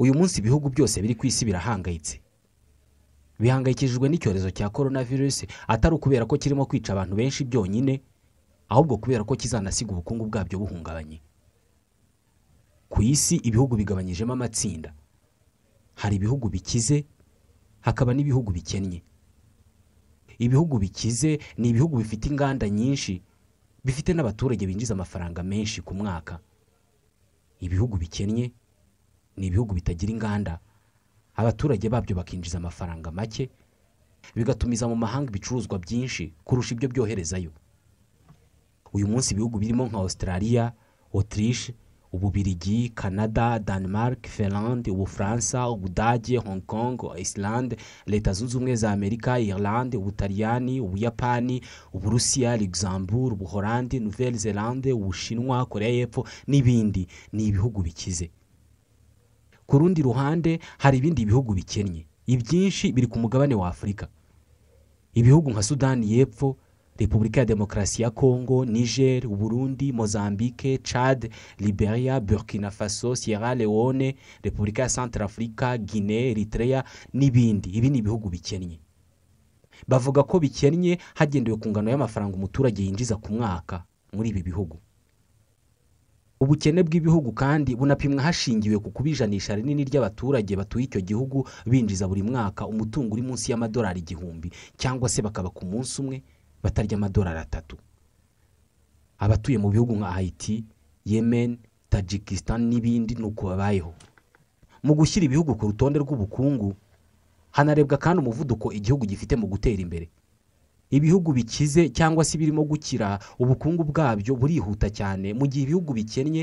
uyu munsi ibihugu byose biri ku isi birahangayitse bihangayikishijwe n'icyorezo cya korona virusi atari ukubera ko kirimo kwica abantu benshi byonyine ahubwo kubera ko kizanasiga ubukungu bwabyo buhungabanye ku isi ibihugu bigabanyijemo amatsinda hari ibihugu bikize hakaba n'ibihugu bikennye ibihugu bikize ni ibihugu bifite inganda nyinshi bifite n'abaturage binjiza amafaranga menshi ku mwaka ibihugu bikennye ni ibihugu bitagira inganda abaturage babyo bakinjiza amafaranga make bigatumiza mu mahanga ibicuruzwa byinshi kurusha ibyo byoherezayo uyu munsi ibihugu birimo nka Australia Autriche Ububirigi Canada Denmark Finlande Ubufaransa Ubudage Hong Kong Island Leta Zunze Ubumwe za Amerika Irlande Ubutaliyani Ubuyapani Uburusiya Luxembourg Ubuholandi Nouvelle Zelande Ubushinwa Koreya y'Epfo n'ibindi ni ibihugu bikize ku rundi ruhande hari ibindi bihugu bikennye ibyinshi biri ku mugabane wa afurika ibihugu nka sudani y'epfo repubulika ya demokarasi ya kongo niger uburundi mozambique chad liberia burkina faso sierra leone repubulika ya Africa guinee eritrea n'ibindi ibi ni ibihugu bikennye bavuga ko bikennye hagendewe ku ngano y'amafaranga umuturage yinjiza ku mwaka muri ibi bihugu ubukene bw'ibihugu kandi bunapimwa hashingiwe ku kubijanisha rinini ry'abaturage batuye icyo gihugu binjiza buri mwaka umutungo uri munsi y'amadolari igihumbi cyangwa se bakaba ku munsi umwe batarya amadolari atatu abatuye mu bihugu nka hayiti yemen Tajikistan n'ibindi ni uko babayeho mu gushyira ibihugu ku rutonde rw'ubukungu hanarebwa kandi umuvuduko igihugu gifite mu gutera imbere ibihugu bikize cyangwa se birimo gukira ubukungu bwabyo burihuta cyane mu gihe ibihugu bikennye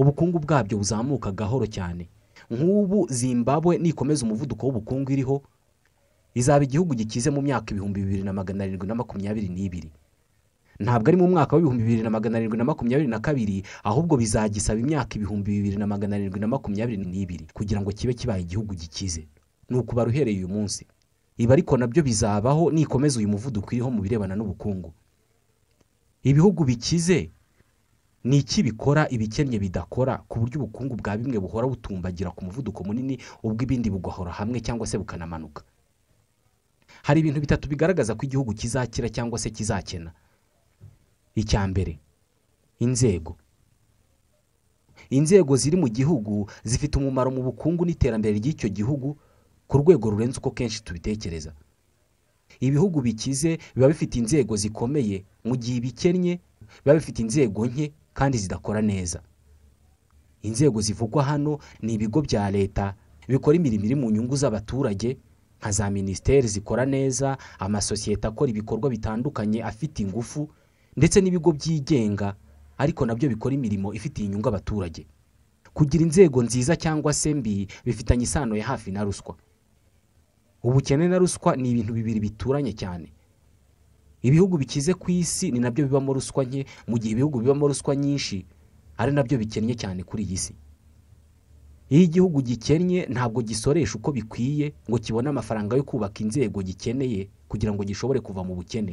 ubukungu bwabyo buzamuka gahoro cyane nk'ubu zimbabwe nikomeza umuvuduko w'ubukungu iriho izaba igihugu gikize mu myaka ibihumbi bibiri na magana arindwi na makumyabiri n'ibiri ntabwo ari mu mwaka w'ibihumbi bibiri na magana arindwi na makumyabiri na kabiri ahubwo bizagisaba imyaka ibihumbi bibiri na magana arindwi na makumyabiri n'ibiri kugira ngo kibe kibaye igihugu gikize ni ukubara uhereye uyu munsi ibi ariko nabyo bizabaho nikomeza uyu muvuduko iriho mu birebana n'ubukungu ibihugu bikize ni iki bikora ibikennye bidakora ku buryo ubukungu bwa bimwe buhora butumbagira ku muvuduko munini ubwo ibindi bugahora hamwe cyangwa se bukanamanuka hari ibintu bitatu bigaragaza ko igihugu kizakira cyangwa se kizakena icya mbere inzego inzego ziri mu gihugu zifite umumaro mu bukungu n'iterambere ry'icyo gihugu ku rwego rurenze uko kenshi tubitekereza ibihugu bikize biba bifite inzego zikomeye mu gihe ibikennye biba bifite inzego nke kandi zidakora neza inzego zivugwa hano ni ibigo bya leta bikora imirimo iri mu nyungu z'abaturage nka za minisiteri zikora neza amasosiyete akora ibikorwa bitandukanye afite ingufu ndetse n'ibigo byigenga ariko nabyo bikora imirimo ifitiye inyungu abaturage kugira inzego nziza cyangwa se mbi bifitanye isano ya hafi na ruswa ubukene na ruswa ni ibintu bibiri bituranye cyane ibihugu bikize ku isi ni nabyo bibamo ruswa nke mu gihe ibihugu bibamo ruswa nyinshi ari nabyo bikennye cyane kuri iyi si iyo igihugu gikennye ntabwo gisoresha uko bikwiye ngo kibone amafaranga yo kubaka inzego gikeneye kugira ngo gishobore kuva mu bukene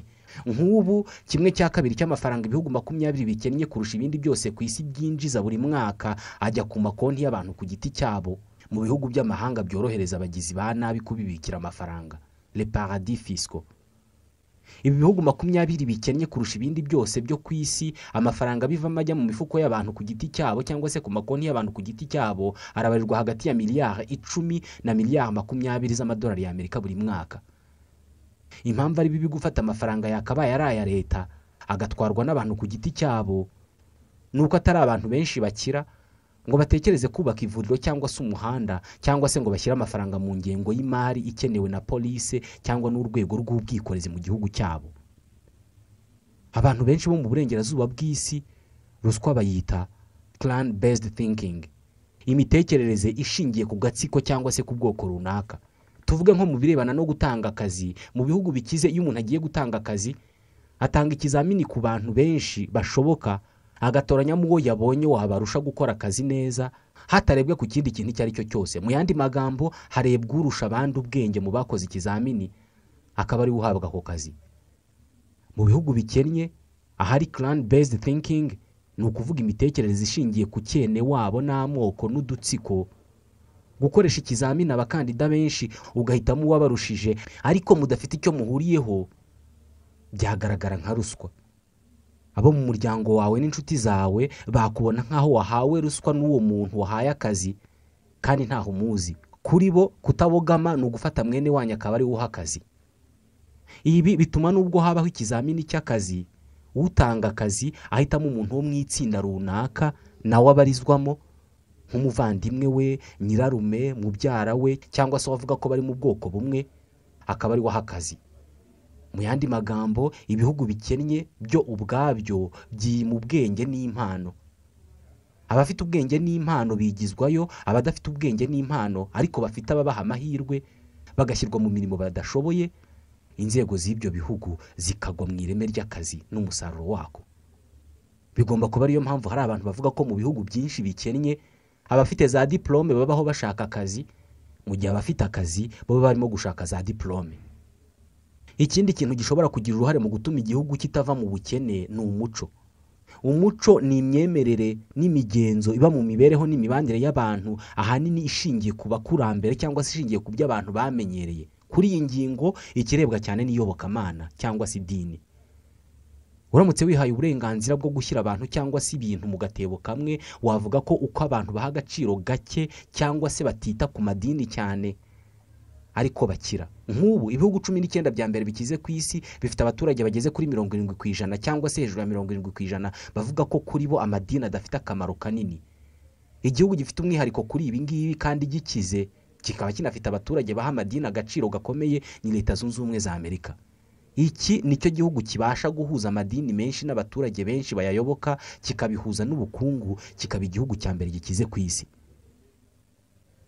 nk'ubu kimwe cya kabiri cy'amafaranga ibihugu makumyabiri bikennye kurusha ibindi byose ku isi byinjiza buri mwaka ajya ku makonti y'abantu ku giti cyabo mu bihugu by'amahanga byorohereza abagizi ba nabi kubibikira amafaranga le paradis fisco ibi bihugu makumyabiri bikennye kurusha ibindi byose byo ku isi amafaranga bivamo ajya mu mifuko y'abantu ku giti cyabo cyangwa se ku makonti y'abantu ku giti cyabo arabarirwa hagati ya miliyari icumi na miliyari makumyabiri z'amadolari y'amerika buri mwaka impamvu ari bibi gufata amafaranga yakabaye ari aya leta agatwarwa n'abantu ku giti cyabo ni uko atari abantu benshi bakira ngo batekereze kubaka ivuriro cyangwa se umuhanda cyangwa se ngo bashyire amafaranga mu ngengo y'imari ikenewe na polisi cyangwa n'urwego rw'ubwikorezi mu gihugu cyabo abantu benshi bo mu burengerazuba bw'isi ruswa bayita clan based thinking imitekerereze ishingiye ku gatsiko cyangwa se ku bwoko runaka tuvuge nko mu birebana no gutanga akazi mu bihugu bikize iyo umuntu agiye gutanga akazi atanga ikizamini ku bantu benshi bashoboka agatoranyamo uwo yabonye wabarusha gukora akazi neza hatarebwe ku kindi kintu icyo ari cyo cyose mu yandi magambo harebwa urusha abandi ubwenge mu bakoze ikizamini akaba ariwe uhabwa ako kazi mu bihugu bikennye ahari clan based thinking ni ukuvuga imitekerereze ishingiye ku cyene wabo n'amoko n'udutsiko gukoresha ikizamini abakandida benshi ugahitamo uwabarushije ariko mudafite icyo muhuriyeho byagaragara nka ruswa abo mu muryango wawe n'inshuti zawe bakubona nk'aho wahawe ruswa n'uwo muntu wahaye akazi kandi ntaho umuzi kuri bo kutabogama ni ugufata mwene wanyu akaba ari uha akazi ibi bituma n'ubwo habaho ikizamini cy'akazi utanga akazi ahitamo umuntu wo mu itsinda runaka nawe abarizwamo nk'umuvandimwe we nyirarume mubyara we cyangwa se wavuga ko bari mu bwoko bumwe akaba ari we akazi mu yandi magambo ibihugu bikennye byo ubwabyo byima ubwenge n'impano abafite ubwenge n'impano bigizwayo abadafite ubwenge n'impano ariko bafite ababaha amahirwe bagashyirwa mu mirimo badashoboye inzego z'ibyo bihugu zikagwa mu ireme ry'akazi n'umusaruro wako bigomba kuba ariyo mpamvu hari abantu bavuga ko mu bihugu byinshi bikennye abafite za diporome babaho bashaka akazi mu gihe abafite akazi bo barimo gushaka za diporome ikindi kintu gishobora kugira uruhare mu gutuma igihugu kitava mu bukene ni umuco umuco ni imyemerere n'imigenzo iba mu mibereho n'imibanire y'abantu ahanini ishingiye ku bakurambere cyangwa se ishingiye ku byo abantu bamenyereye kuri iyi ngingo ikirebwa cyane n'iyobokamana cyangwa se idini uramutse wihaye uburenganzira bwo gushyira abantu cyangwa se ibintu mu gatebo kamwe wavuga ko uko abantu baha agaciro gake cyangwa se batita ku madini cyane ariko bakira nk'ubu ibihugu cumi n'icyenda bya mbere bikize ku isi bifite abaturage bageze kuri mirongo irindwi ku ijana cyangwa se hejuru ya mirongo irindwi ku ijana bavuga ko kuri bo amadini adafite akamaro kanini igihugu gifite umwihariko kuri ibi ngibi kandi gikize kikaba kinafite abaturage baha amadini agaciro gakomeye ni leta zunze ubumwe za amerika iki nicyo gihugu kibasha guhuza amadini menshi n'abaturage benshi bayayoboka kikabihuza n'ubukungu kikaba igihugu cya mbere gikize ku isi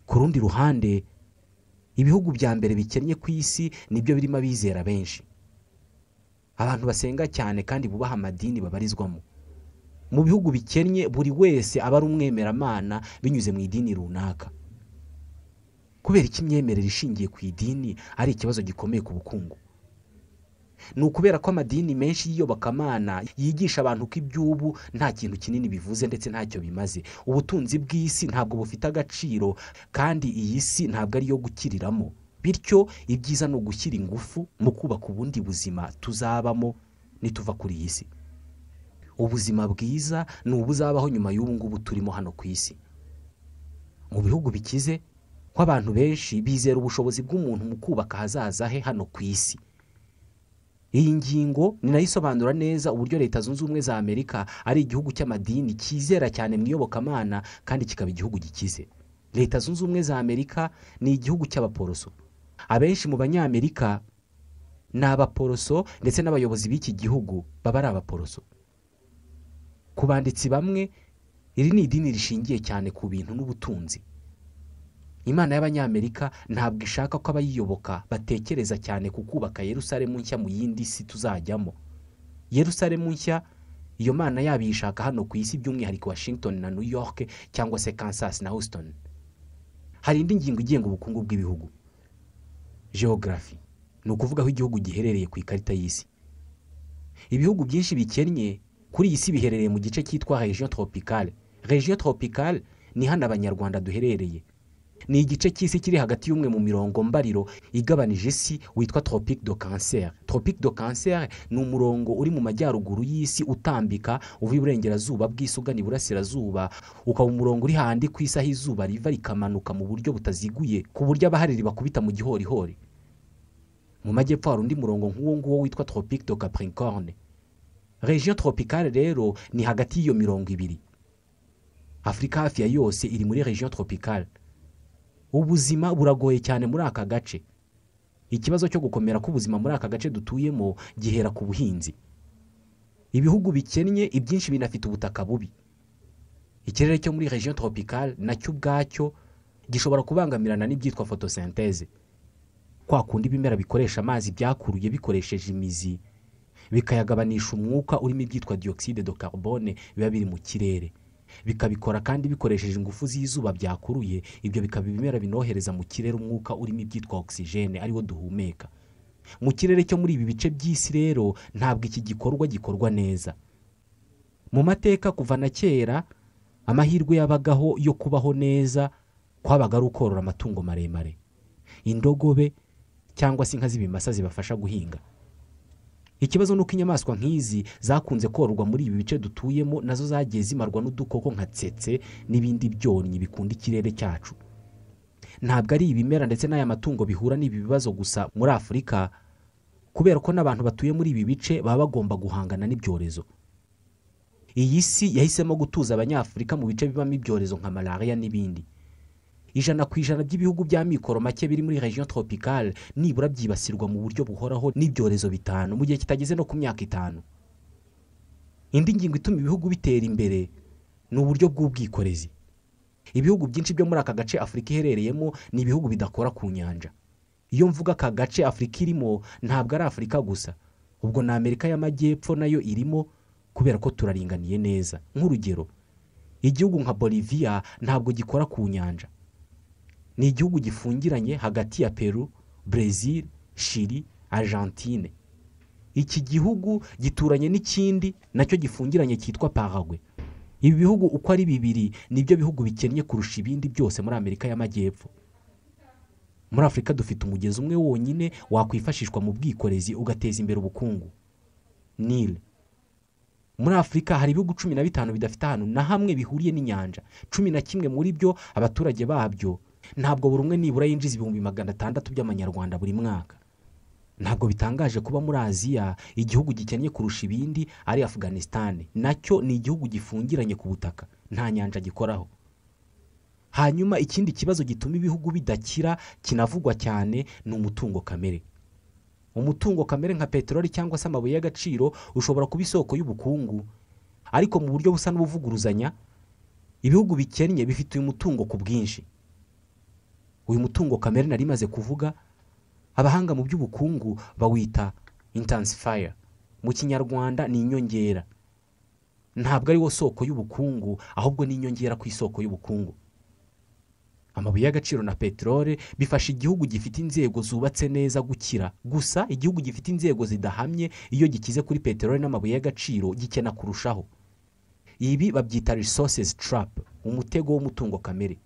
ku rundi ruhande ibihugu bya mbere bikennye ku isi nibyo birimo abizera benshi abantu basenga cyane kandi bubaha amadini babarizwamo mu bihugu bikennye buri wese aba ari umwemeramana binyuze mu idini runaka kubera ko imyemerere ishingiye ku idini ari ikibazo gikomeye ku bukungu ni ukubera ko amadini menshi y'iyobokamana yigisha abantu ko iby'ubu nta kintu kinini bivuze ndetse ntacyo bimaze ubutunzi bw'isi ntabwo bufite agaciro kandi iyi si ntabwo ari iyo gukiriramo bityo ibyiza ni ugushyira ingufu mu kubaka ubundi buzima tuzabamo nituva kuri iyi si ubuzima bwiza ni ubuzabaho nyuma y'ubu ngubu turimo hano ku isi mu bihugu bikize ko abantu benshi bizera ubushobozi bw'umuntu mu kubaka ahazaza he hano ku isi iyi ngingo ni nayo isobanura neza uburyo leta zunze ubumwe za amerika ari igihugu cy'amadini cyizera cyane mu iyobokamana kandi kikaba igihugu gikize leta zunze ubumwe za amerika ni igihugu cy'abaporoso abenshi mu banyamerika ni abaporoso ndetse n'abayobozi b'iki gihugu baba ari abaporoso ku banditsi bamwe iri ni idini rishingiye cyane ku bintu n'ubutunzi imana y'abanyamerika ntabwo ishaka ko abayiyoboka batekereza cyane ku kubaka yerusalemu nshya mu yindi si tuzajyamo yerusalemu nshya iyo mana yabiyishaka hano ku isi by'umwihariko washington na new york cyangwa se kansas na houston hari indi ngingo igenga ubukungu bw'ibihugu geogarafi ni ukuvuga aho igihugu giherereye ku ikarita y'isi ibihugu byinshi bikennye kuri iyi si biherereye mu gice cyitwa regiyo tropicale regiyo toropikale ni hano abanyarwanda duherereye ni igice cy'isi kiri hagati y'umwe mu mirongo mbariro igabanije isi witwa Tropic de cancer Tropic de cancer ni umurongo uri mu majyaruguru y'isi utambika uva iburengerazuba bw'isi iburasirazuba ukaba umurongo uri handi ku isaha izuba riva rikamanuka mu buryo butaziguye ku buryo abahari bakubita mu gihorihori mu majyepfo hari undi murongo nk'uwo nguwo witwa Tropic de capricorne region tropicale rero ni hagati y'iyo mirongo ibiri afurika hafi ya yose iri muri region tropicale ubuzima buragoye cyane muri aka gace ikibazo cyo gukomera k'ubuzima muri aka gace dutuyemo gihera ku buhinzi ibihugu bikennye ibyinshi binafite ubutaka bubi ikirere cyo muri region tropicale nacyo ubwacyo gishobora kubangamirana n'ibyitwa fotosinteze kwa kundi ibimera bikoresha amazi byakuruye bikoresheje imizi bikayagabanisha umwuka urimo ibyitwa dioxide de carbone biba biri mu kirere bikabikora kandi bikoresheje ingufu z'izuba byakuruye ibyo bikaba ibimera binohereza mu kirere umwuka urimo ibyitwa ogisijene ariwo duhumeka mu kirere cyo muri ibi bice by'isi rero ntabwo iki gikorwa gikorwa neza mu mateka kuva na kera amahirwe yabagaho yo kubaho neza kwabaga ari ukorora amatungo maremare indogobe cyangwa se inka z'ibimasa zibafasha guhinga ikibazo ni uko inyamaswa nk'izi zakunze kororwa muri ibi bice dutuyemo nazo zagiye zimarwa n'udukoko nka tsetse n'ibindi byonnyi bikunda ikirere cyacu ntabwo ari ibimera ndetse n'aya matungo bihura n'ibi bibazo gusa muri afurika kubera ko n'abantu batuye muri ibi bice baba bagomba guhangana n'ibyorezo iyi si yahisemo gutuza abanyafurika mu bice bibamo ibyorezo nka malariya n'ibindi ijana ku ijana by'ibihugu bya mikoro make biri muri region tropicale nibura byibasirwa mu buryo buhoraho n'ibyorezo bitanu mu gihe kitageze no ku myaka itanu indi ngingo ituma ibihugu bitera imbere ni uburyo bw'ubwikorezi ibihugu byinshi byo muri aka gace afurika iherereyemo ni ibihugu bidakora ku nyanja iyo mvuga aka gace afurika irimo ntabwo ari afurika gusa ubwo na amerika y'amajyepfo nayo irimo kubera ko turaringaniye neza nk'urugero igihugu nka boliviya ntabwo gikora ku nyanja ni igihugu gifungiranye hagati ya peru brezil shiri argentine iki gihugu gituranye n'ikindi nacyo gifungiranye cyitwa paragwe ibi bihugu uko ari bibiri ni nibyo bihugu bikennye kurusha ibindi byose muri amerika y'amajyepfo muri afurika dufite umugezi umwe wonyine wakwifashishwa mu bwikorezi ugateza imbere ubukungu nile muri afurika hari ibihugu cumi na bitanu bidafite ahantu na hamwe bihuriye n'inyanja cumi na kimwe muri byo abaturage babyo ntabwo buri umwe nibura yinjiza ibihumbi magana atandatu by'amanyarwanda buri mwaka ntabwo bitangaje kuba muri aziya igihugu gikennye kurusha ibindi ari afuganisitani nacyo ni igihugu gifungiranye ku butaka nta nyanja gikoraho hanyuma ikindi kibazo gituma ibihugu bidakira kinavugwa cyane ni umutungo kamere umutungo kamere nka peteroli cyangwa se amabuye y'agaciro ushobora kuba isoko y'ubukungu ariko mu buryo busa n'ubuvuguruzanya ibihugu bikennye bifite uyu mutungo ku bwinshi uyu mutungo kamere nari imaze kuvuga abahanga mu by'ubukungu bawita intansifiya mu kinyarwanda ni inyongera ntabwo ari wo soko y'ubukungu ahubwo ni inyongera ku isoko y'ubukungu amabuye y'agaciro na peteroli bifasha igihugu gifite inzego zubatse neza gukira gusa igihugu gifite inzego zidahamye iyo gikize kuri peteroli n'amabuye y'agaciro gikena kurushaho ibi babyita resources trap umutego w'umutungo kamere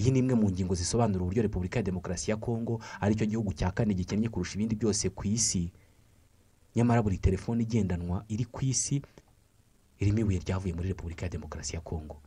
iyi ni imwe mu ngingo zisobanura uburyo repubulika ya demokarasi ya kongo ari cyo gihugu cya kane gikennye kurusha ibindi byose ku isi nyamara buri telefone igendanwa iri ku isi irimo ibuye ryavuye muri repubulika ya demokarasi ya kongo